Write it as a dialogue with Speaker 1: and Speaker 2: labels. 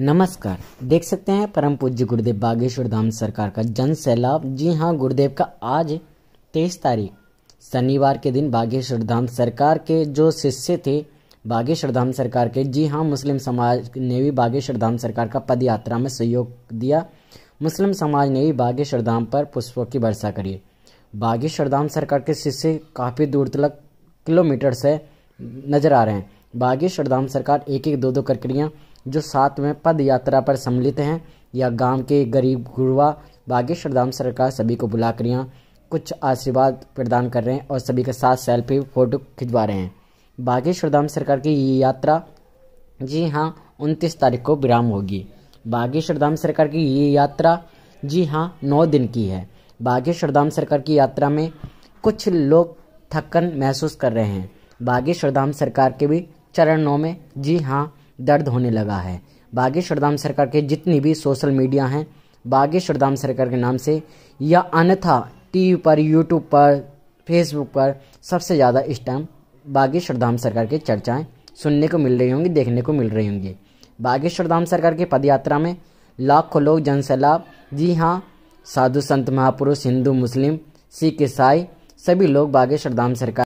Speaker 1: नमस्कार देख सकते हैं परम पूज्य गुरुदेव बागेश्वर धाम सरकार का जन सैलाब जी हाँ गुरुदेव का आज तेईस तारीख शनिवार के दिन बागेश्वर धाम सरकार के जो शिष्य थे बागेश्वर धाम सरकार के जी हाँ मुस्लिम समाज ने भी बागेश्वर धाम सरकार का पद यात्रा में सहयोग दिया मुस्लिम समाज ने भी बागेश्वर धाम पर पुष्पों की वर्षा करी बागेश्वर धाम सरकार के शिष्य काफ़ी दूर तक किलोमीटर से नजर आ रहे हैं बागेश्वर धाम सरकार एक एक दो दो करकड़ियाँ जो सातवें पद यात्रा पर सम्मिलित हैं या गांव के गरीब गुड़वा बागेश्वर धाम सरकार सभी को बुलाकर यहाँ कुछ आशीर्वाद प्रदान कर रहे हैं और सभी के साथ सेल्फी फोटो खिंचवा रहे हैं बागेश्वर धाम सरकार की ये यात्रा जी हाँ उनतीस तारीख को विराम होगी बागेश्वर धाम सरकार की ये यात्रा जी हाँ नौ दिन की है बागेश्वर धाम सरकार की यात्रा में कुछ लोग थकन महसूस कर रहे हैं बागेश्वर धाम सरकार के भी चरण नौ में जी हाँ दर्द होने लगा है बागेश्वर धाम सरकार के जितनी भी सोशल मीडिया हैं बागेश्वर धाम सरकार के नाम से या अन्यथा टी पर यूट्यूब पर फेसबुक पर सबसे ज़्यादा इस टाइम बागेश्वर धाम सरकार की चर्चाएं सुनने को मिल रही होंगी देखने को मिल रही होंगी बागेश्वर धाम सरकार की पदयात्रा में लाखों लोग जनसैलाब जी हाँ साधु संत महापुरुष हिंदू मुस्लिम सिख ईसाई सभी लोग बागेश्वर धाम सरकार